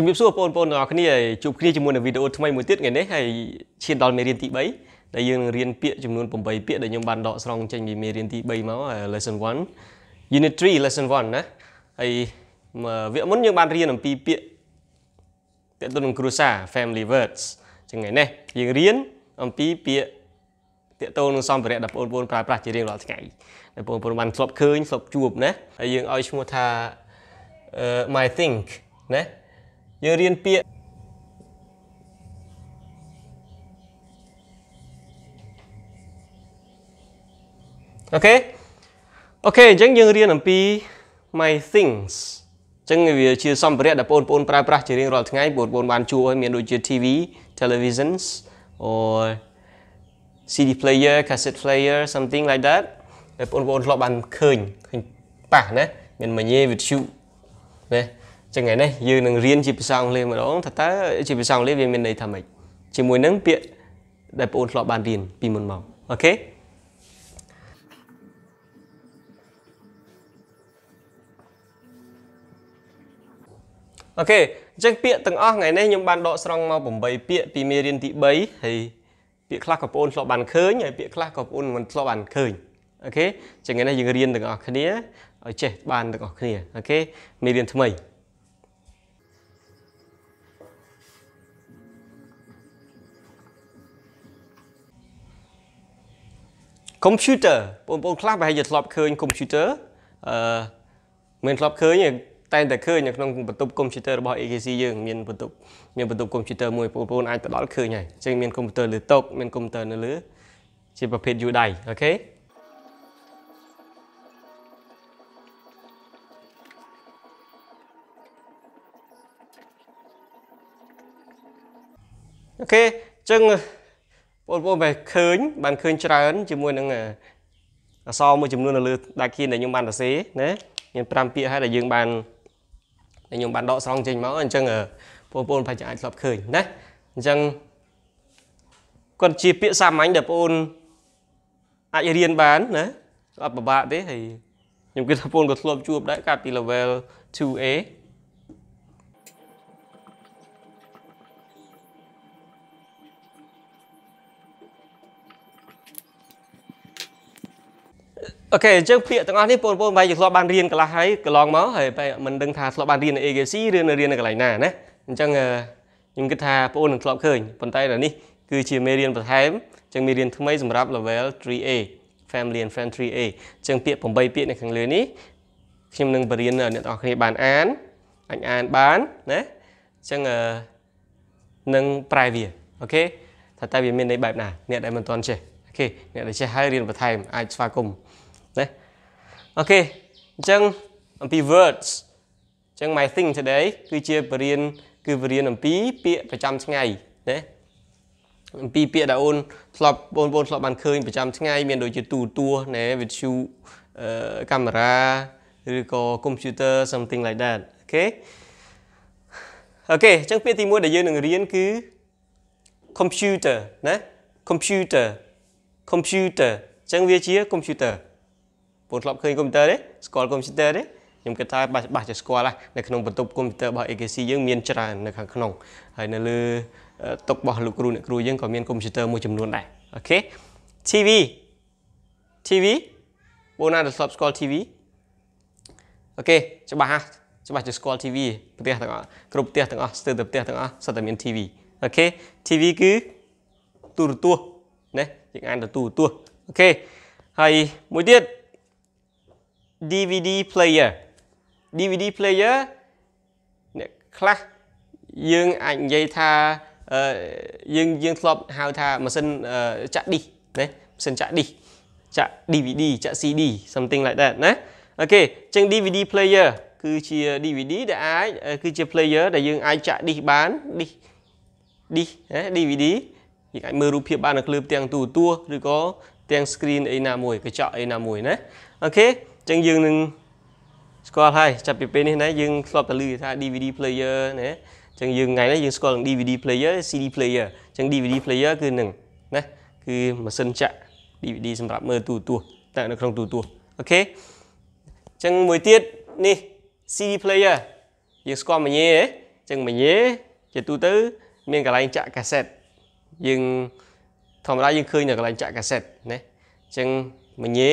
ជំរាបសួរបងប្អូនទាំងអស់គ្នាជួបគ្នាជាមួយនឹងវីដេអូថ្មីមួយទៀតថ្ងៃនេះហើយឈានដល់មេរៀនទី3ដែលយើងរៀនពាក្យចំនួន8ពាក្យដែលខ្ញុំបានដកស្រង់ចេញពីមេរៀនទី3មក lesson 1 unit 3 lesson 1ណាហើយវគ្គមុនយើងបានរៀនអំពីពាក្យពាក្យទៅនឹងគ្រួសារ family words ចឹងថ្ងៃនេះយើងរៀនអំពីពាក្យតាកតូននឹងសម្ភារៈដែលបងប្អូនប្រើប្រាស់ជារៀងរាល់ថ្ងៃដែលបងប្អូនបានធ្លាប់ឃើញធ្លាប់ជួបណាហើយយើងឲ្យឈ្មោះថា my think ណាយើងរៀនពាក្យអូខេអូខេអញ្ចឹងយើងរៀនអំពី my things អញ្ចឹងវាជាសម្ភារៈដែលបងប្អូនប្រើប្រាស់ជារៀងរាល់ថ្ងៃបងប្អូនបានជួលឲ្យមានដូចជា TV televisions or CD player cassette player something like that ដែលបងប្អូនធ្លាប់បានឃើញឃើញប៉ះណាមានមញេវិទ្យុណាចឹងថ្ងៃនេះយើងនឹងរៀនជាភាសាអង់គ្លេសម្ដងថាតើជាភាសាអង់គ្លេសវាមានន័យថាម៉េចជាមួយនឹងពាក្យដែលបងអូនធ្លាប់បានរៀនពីមុនមកអូខេអូខេអញ្ចឹងពាក្យទាំងអស់ថ្ងៃនេះខ្ញុំបានដកស្រង់មក8ពាក្យពីមេរៀនទី3ហើយពាក្យខ្លះក៏បងអូនធ្លាប់បានឃើញហើយពាក្យខ្លះក៏បងអូនមិនធ្លាប់បានឃើញអូខេអញ្ចឹងថ្ងៃនេះយើងរៀនទាំងអស់គ្នាឲ្យចេះ បានទាំងអស់គ្នាអូខេមេរៀនថ្មីកុំព្យូទ័របងប្អូនខ្លះប្រហែលជាធ្លាប់ឃើញកុំព្យូទ័រអឺមិនធ្លាប់ឃើញទេតែតែឃើញនៅក្នុងបន្ទប់កុំព្យូទ័ររបស់ AKC យើងមានបន្ទប់មានបន្ទប់កុំព្យូទ័រមួយបងប្អូនអាចផ្ដល់ឃើញហើយអញ្ចឹងមានកុំព្យូទ័រលើតុមានកុំព្យូទ័រនៅលើជាប្រភេទយូដៃអូខេអូខេអញ្ចឹងបងប្អូនវាឃើញបានឃើញច្រើន ជាមួយនឹងអសមួយចំនួននៅលើដាច់គៀនដែលខ្ញុំបានសរសេរណាមាន5ពាក្យហើយដែលយើងបានដែលខ្ញុំបានដកស្រង់ចេញមកអញ្ចឹងបងប្អូនប្រហែលជាអាចធ្លាប់ឃើញណាអញ្ចឹងគាត់ជាពាក្យសាមញ្ញដែលបងប្អូនអាចរៀនបានណាអត់ពិបាកទេហើយខ្ញុំគិតថាបងប្អូនក៏ធ្លាប់ជួបដែរកាលពី level 2A អូខេអញ្ចឹងពាក្យទាំងអស់នេះបងប្អូនបាយធ្លាប់បានរៀនកន្លះហើយកន្លងមកហើយបែមិនដឹងថាធ្លាប់បានរៀននៅ AGC ឬនៅរៀននៅកន្លែងណាណាអញ្ចឹងខ្ញុំគិតថាបងប្អូននឹងធ្លាប់ឃើញប៉ុន្តែដល់នេះគឺជាមេរៀនបន្ថែមអញ្ចឹងមេរៀនថ្មី សម្រាប់ level 3A family and friend 3A អញ្ចឹងពាក្យ8ពាក្យនៅខាងលើនេះខ្ញុំនឹងបរៀនអ្នកទាំងអស់គ្នាបានអានអាចអានបានណាអញ្ចឹងនឹងប្រែវាអូខេថាតើវាមានន័យបែបណាអ្នកដែលមិនទាន់ចេះអូខេអ្នកដែលចេះហើយរៀនបន្ថែមអាចស្វាគមន៍អូខេអញ្ចឹងអំពី words អញ្ចឹង my thing today គឺជាបរិញ្ញាគឺបរិញ្ញាអំពីពាក្យប្រចាំថ្ងៃណាអំពីពាក្យដែលអូនធ្លាប់បងប្អូនធ្លាប់បានឃើញប្រចាំថ្ងៃមានដូចជាទូរទស្សន៍ណែវិទ្យុអឺកាមេរ៉ាឬក៏ computer something like that អូខេអូខេអញ្ចឹងពាក្យទី1ដែលយើងនឹងរៀនគឺ computer ណា computer computer អញ្ចឹងវាជា computer បងធ្លាប់ឃើញកុំព្យូទ័រទេស្គាល់កុំព្យូទ័រទេខ្ញុំគិតថាបាស់បាស់ជាស្គាល់ដែរនៅក្នុងបន្ទប់កុំព្យូទ័ររបស់ AKC យើងមានច្រើននៅខាងក្នុងហើយនៅលើតុរបស់លោកគ្រូអ្នកគ្រូយើងក៏មានកុំព្យូទ័រមួយចំនួនដែរអូខេ TV TV បងណាដែលធ្លាប់ស្គាល់ TV អូខេច្បាស់ហ่ะច្បាស់ជាស្គាល់ TV ផ្ទះទាំងអស់គ្រប់ផ្ទះទាំងអស់ស្ទើរតែផ្ទះទាំងអស់សុទ្ធតែមាន TV អូខេ TV គឺទូរទស្សន៍ណាយើងអានទៅទូរទស្សន៍អូខេហើយមួយទៀត DVD player DVD player អ្នកខ្លះយើងអាចនិយាយថាយើងយើងធ្លាប់ហៅថាម៉ាស៊ីនចាក់ឌីសណាម៉ាស៊ីនចាក់ឌីសចាក់ DVD ចាក់ CD something like that ណាអូខេអញ្ចឹង DVD player គឺជា DVD ដែលអាចគឺជា player ដែលយើងអាចចាក់ឌីសបានឌីសឌីសណា DVD យើងអាចមើលរូបភាពបាននៅលើផ្ទាំងទូរទស្សន៍ឬក៏ទាំង screen អីណាមួយកញ្ចក់អីណាមួយណាអូខេចឹងយើងនឹងស្គាល់ហើយចាប់ពីពេលនេះណាយើងធ្លាប់តែឮថា DVD player ណាចឹងយើងថ្ងៃនេះយើងស្គាល់នឹង DVD player CD player ចឹង DVD player គឺនឹងណាគឺម៉ាស៊ីនចាក់ DVD សម្រាប់មើលទូរទស្សន៍តែនៅក្នុងទូរទស្សន៍អូខេចឹងមួយទៀតនេះ CD player យើងស្គាល់មញេចឹងមញេជាទូទៅមានកន្លែងចាក់កាសែតយើងធម្មតាយើងឃើញនៅកន្លែងចាក់កាសែតណាចឹងមញេ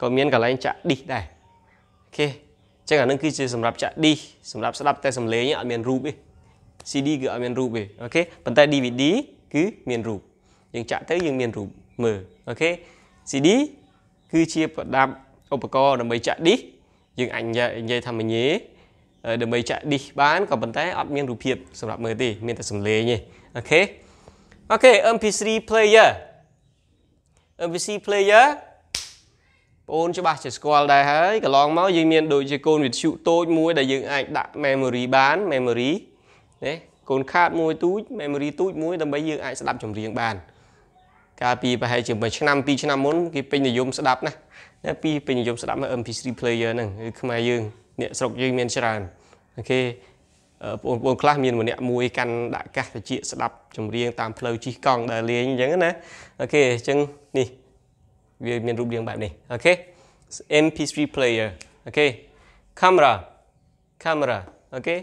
ក៏មានកន្លែងចាក់ឌីសដែរអូខេអញ្ចឹងអានឹងគឺជាសម្រាប់ចាក់ឌីសសម្រាប់ស្ដាប់តែសំឡេងអត់មានរូបទេ CD គឺអត់មានរូបទេអូខេប៉ុន្តែ DVD គឺមានរូបយើងចាក់ទៅយើងមានរូបមើលអូខេ CD គឺជាប្រដាប់ឧបករណ៍ដើម្បីចាក់ឌីសយើងអាចនិយាយថាមញេដើម្បីចាក់ឌីសបានក៏ប៉ុន្តែអត់មានរូបភាពសម្រាប់មើលទេមានតែសំឡេងទេអូខេអូខេ MP3 player MP3 player បងអូនច្បាស់ជាស្គាល់ដែរហើយកន្លងមកយើងមានដូចជាកូនវិទ្យុតូចមួយដែលយើងអាចដាក់ memory បាន memory ណាកូនខាតមួយទូច memory ទូចមួយដើម្បីយើងអាចស្ដាប់ចម្រៀងបាន កាលពីប្រហែលជាមួយឆ្នាំ2ឆ្នាំមុនគេពេញនិយមស្ដាប់ណាណាពីពេញនិយមស្ដាប់នៅ MP3 player ហ្នឹងគឺខ្មែរយើងអ្នកស្រុកយើងមានច្រើនអូខេបងប្អូនខ្លះមានម្នាក់មួយកាន់ដាក់កាសត្រចៀកស្ដាប់ចម្រៀងតាមផ្លូវជិះកង់ដើរលេងអញ្ចឹងណាអូខេអញ្ចឹងនេះវាមានរូបរាងបែបនេះអូខេ MP3 player អូខេ camera camera អូខេ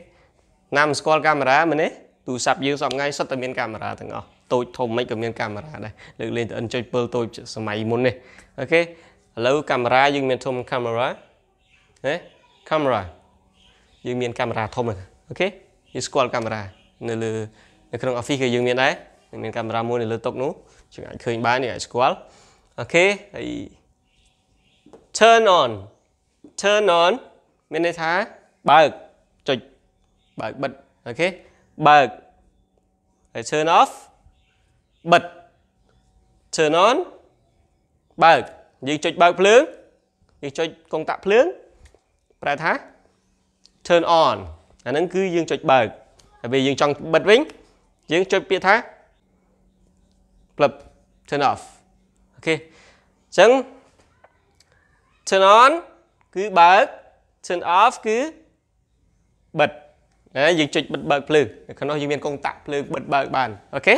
ណាមស្គាល់កាមេរ៉ាមែនទេទូរស័ព្ទយើងសពថ្ងៃសុទ្ធតែមានកាមេរ៉ាទាំងអស់តូចធំមិនក៏មានកាមេរ៉ាដែរលើកលែងតែ N.7 តូចសម័យមុននេះអូខេឥឡូវកាមេរ៉ាយើងមានធំកាមេរ៉ាណា camera យើងមានកាមេរ៉ាធំអូខេយើងស្គាល់កាមេរ៉ានៅលើនៅក្នុង office ក៏យើងមានដែរមានកាមេរ៉ាមួយនៅលើតុនោះយើងអាចឃើញបានយើងអាចស្គាល់ okay ហើយ turn on turn on មានន័យថាបើកចុចបើកបិទអូខេបើកហើយ turn off បិទ turn on បើកយើងចុចបើកភ្លើងយើងចុចកុងតាក់ភ្លើងប្រែថា turn on អាហ្នឹងគឺយើងចុចបើកហើយពេលយើងចង់បិទវិញយើងចុចពាក្យថា flip turn off ខេអញ្ចឹង turn on គឺបើក turn off គឺបិទណាយើងចុចបិទបើកភ្លើងនៅក្នុងយើងមានកុងតាក់ភ្លើងបិទបើកបានអូខេ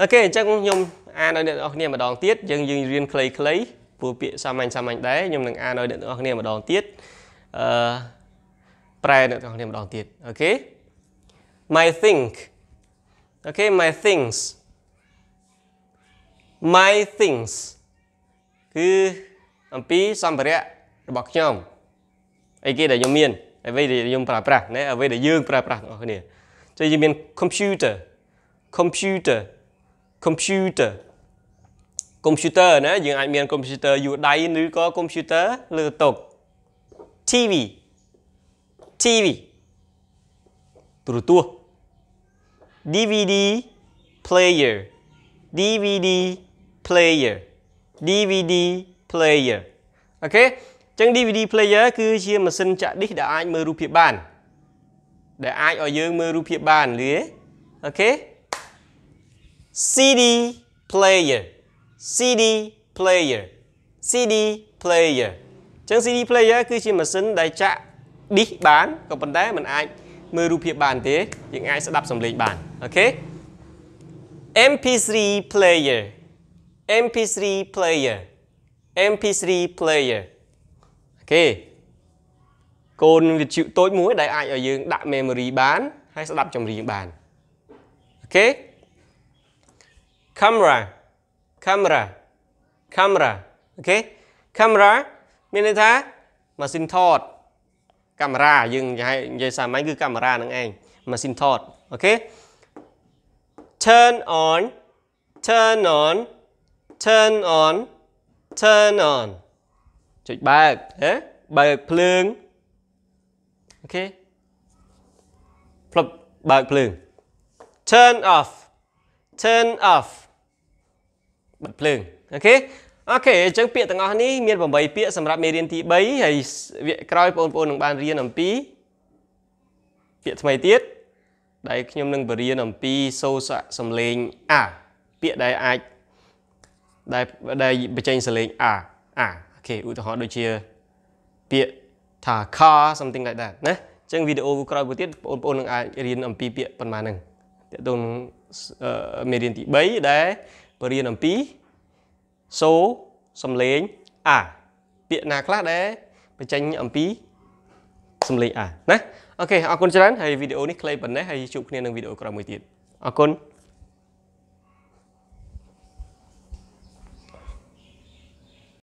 អូខេអញ្ចឹងខ្ញុំអានឲ្យអ្នកនរគ្នាម្ដងទៀតយើងយើងរៀនខ្លីខ្លីពួកពាក្យសាមញ្ញសាមញ្ញដែរខ្ញុំនឹងអានឲ្យអ្នកនរគ្នាម្ដងទៀតអឺប្រែអ្នកនរគ្នាម្ដងទៀតអូខេ my think okay my things my things គឺអំពីសម្ភារៈរបស់ខ្ញុំអីគេដែលខ្ញុំមានអ្វីដែលខ្ញុំប្រើប្រាស់ណាអ្វីដែលយើងប្រើប្រាស់បងប្អូនគ្នាចឹងយើងមាន computer computer computer computer ណាយើងអាចមាន computer យួរដៃឬក៏ computer លើតុក TV TV ទូរទស្សន៍ DVD player DVD player DVD player អូខេអញ្ចឹង DVD player គឺជាម៉ាស៊ីនចាក់ឌីសដែលអាចមើលរូបភាពបានដែលអាចឲ្យយើងមើលរូបភាពបានលីអូខេ CD player CD player CD player អញ្ចឹង CD player គឺជាម៉ាស៊ីនដែលចាក់ឌីសបានក៏ប៉ុន្តែมันអាចមើលរូបភាពបានទេយើងអាចស្ដាប់សំឡេងបានអូខេ MP3 player MP3 player. MP3 player. Ok. Còn việc chịu tối muối đại ai ở dương đặt memory bán hay sẽ đặt trong riêng bàn. Ok. Camera. Camera. Camera. Ok. Camera máy xin xin thọt, thọt, camera, camera cứ anh, ok. turn on turn on turn on turn on ចុចបើកហ៎បើកភ្លើងអូខេផ្លប់បើកភ្លើង turn off turn off បិទភ្លើងអូខេអូខេអញ្ចឹងពាក្យទាំងអស់នេះមាន8ពាក្យសម្រាប់មេរៀនទី3ហើយវគ្គក្រោយបងប្អូននឹងបានរៀនអំពីពាក្យថ្មីទៀតដែលខ្ញុំនឹងបរៀនអំពីសូរស័ព្ទសំឡេង a ពាក្យដែលអាចដែលដែលបញ្ចេញសលេង r r អូខេឧទាហរណ៍ដូចជាពាក្យថា car something like that ណាអញ្ចឹងវីដេអូក្រោយទៅទៀតបងប្អូននឹងអាចរៀនអំពីពាក្យប៉ុន្មានហ្នឹងតើតូនមេរៀនទី3ដែលបរៀនអំពីសូសំលេង r ពាក្យណាខ្លះដែលបញ្ចេញអំពីសំលេង r ណាអូខេអរគុណច្រើនហើយវីដេអូនេះខ្លីប៉ុណ្ណេះហើយជួបគ្នានឹងវីដេអូក្រោយមួយទៀតអរគុណ